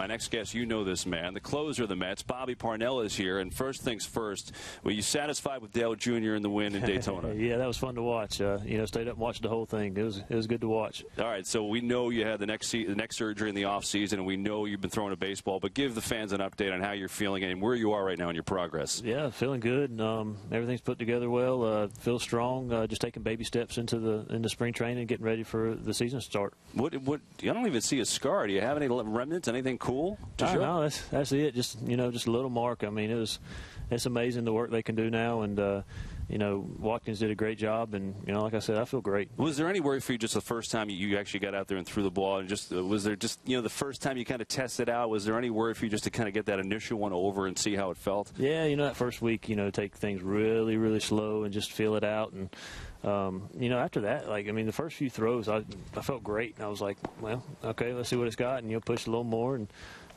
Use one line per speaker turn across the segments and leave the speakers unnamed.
My next guest, you know this man, the closer of the Mets, Bobby Parnell is here. And first things first, were you satisfied with Dale Jr. in the win in Daytona?
yeah, that was fun to watch. Uh, you know, stayed up and watched the whole thing. It was it was good to watch.
All right, so we know you had the next the next surgery in the off season, and we know you've been throwing a baseball. But give the fans an update on how you're feeling and where you are right now in your progress.
Yeah, feeling good. And, um, everything's put together well. Uh, feel strong. Uh, just taking baby steps into the into spring training, and getting ready for the season start.
What what? I don't even see a scar. Do you have any remnants? Anything? Cool cool to I show?
No, that's that's it. Just you know, just a little mark. I mean, it was it's amazing the work they can do now, and uh, you know, Watkins did a great job, and you know, like I said, I feel great.
Was there any worry for you just the first time you actually got out there and threw the ball, and just uh, was there just you know the first time you kind of tested out? Was there any worry for you just to kind of get that initial one over and see how it felt?
Yeah, you know, that first week, you know, take things really, really slow and just feel it out, and um, you know, after that, like, I mean, the first few throws, I, I felt great. And I was like, well, okay, let's see what it's got. And you'll push a little more. And,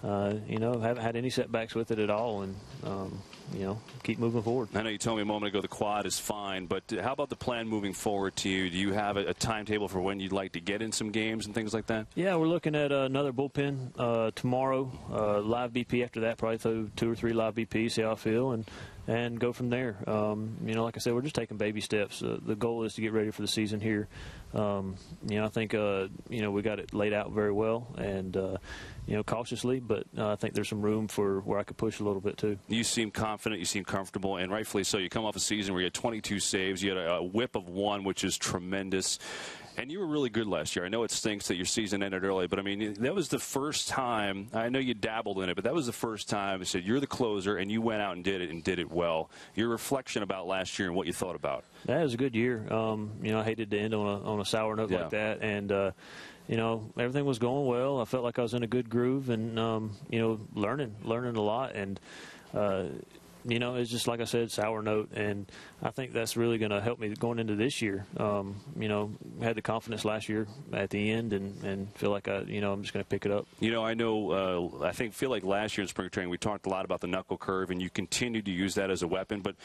uh, you know, haven't had any setbacks with it at all. And, um, you know, keep moving forward.
I know you told me a moment ago the quad is fine, but how about the plan moving forward to you? Do you have a, a timetable for when you'd like to get in some games and things like that?
Yeah, we're looking at uh, another bullpen uh, tomorrow, uh, live BP after that, probably throw two or three live BPs, see how I feel, and and go from there. Um, you know, like I said, we're just taking baby steps. Uh, the goal is to get ready for the season here. Um, you know, I think uh, you know we got it laid out very well, and uh, you know cautiously, but uh, I think there's some room for where I could push a little bit too.
You seem confident, you seem comfortable, and rightfully so. You come off a season where you had 22 saves, you had a, a whip of one, which is tremendous and you were really good last year. I know it stinks that your season ended early, but I mean, that was the first time. I know you dabbled in it, but that was the first time I said you're the closer, and you went out and did it and did it well. Your reflection about last year and what you thought about.
That was a good year. Um, you know, I hated to end on a on a sour note yeah. like that, and. Uh, you know, everything was going well. I felt like I was in a good groove and, um, you know, learning, learning a lot. And, uh, you know, it's just like I said, sour note, and I think that's really going to help me going into this year. Um, you know, had the confidence last year at the end, and and feel like I, you know, I'm just going to pick it up.
You know, I know, uh, I think feel like last year in spring training we talked a lot about the knuckle curve, and you continue to use that as a weapon. But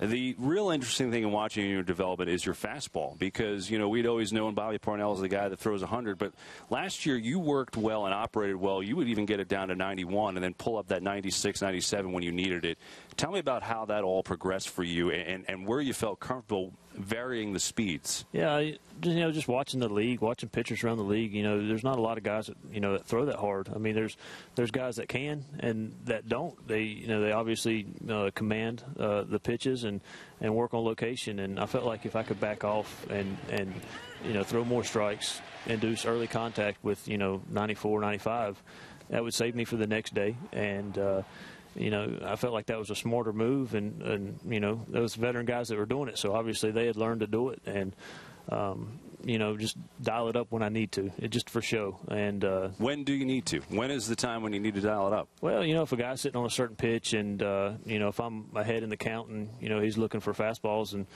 the real interesting thing in watching your development is your fastball, because you know we'd always known Bobby Parnell is the guy that throws 100, but last year you worked well and operated well. You would even get it down to 91, and then pull up that 96, 97 when you needed it. Tell Tell me about how that all progressed for you and, and where you felt comfortable varying the speeds.
Yeah, you know, just watching the league, watching pitchers around the league, you know, there's not a lot of guys that, you know, that throw that hard. I mean, there's there's guys that can and that don't. They, you know, they obviously uh, command uh, the pitches and, and work on location. And I felt like if I could back off and, and you know, throw more strikes, induce early contact with, you know, 94, 95, that would save me for the next day. And, uh, you know, I felt like that was a smarter move, and and you know, those veteran guys that were doing it, so obviously they had learned to do it, and um, you know, just dial it up when I need to, it, just for show. And uh, when do you need to? When is the time when you need to dial it up? Well, you know, if a guy's sitting on a certain pitch, and uh, you know, if I'm ahead in the count, and you know, he's looking for fastballs, and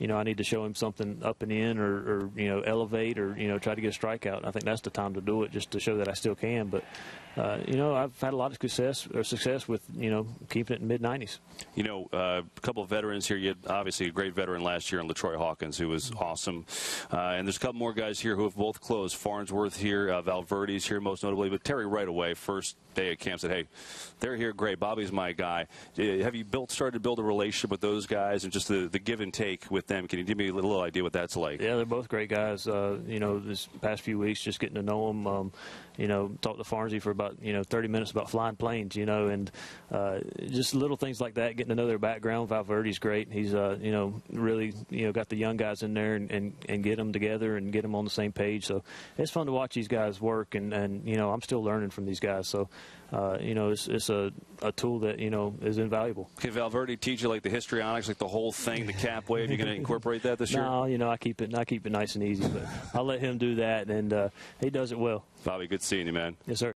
you know, I need to show him something up and in, or, or you know, elevate, or you know, try to get a strikeout. I think that's the time to do it, just to show that I still can. But uh, you know, I've had a lot of success or uh, success with you know keeping it in mid 90s.
You know, uh, a couple of veterans here. You had obviously a great veteran last year in Latroy Hawkins, who was awesome, uh, and there's couple more guys here who have both closed. Farnsworth here, uh, Valverde's here most notably, but Terry right away, first day at camp, said, hey, they're here, great. Bobby's my guy. Uh, have you built started to build a relationship with those guys and just the, the give and take with them? Can you give me a little idea what that's like?
Yeah, they're both great guys. Uh, you know, this past few weeks, just getting to know them. Um, you know, talked to Farnsey for about, you know, 30 minutes about flying planes, you know, and uh, just little things like that, getting to know their background. Valverde's great. He's, uh, you know, really, you know, got the young guys in there and, and, and get them together together and get them on the same page. So it's fun to watch these guys work, and, and you know I'm still learning from these guys. So uh, you know it's, it's a, a tool that you know is invaluable.
Can Valverde teach you like the histrionics, like the whole thing, the cap wave? You're going to incorporate that this year? No,
you know I keep it I keep it nice and easy, but I'll let him do that, and uh, he does it well.
Bobby, good seeing you, man.
Yes, sir.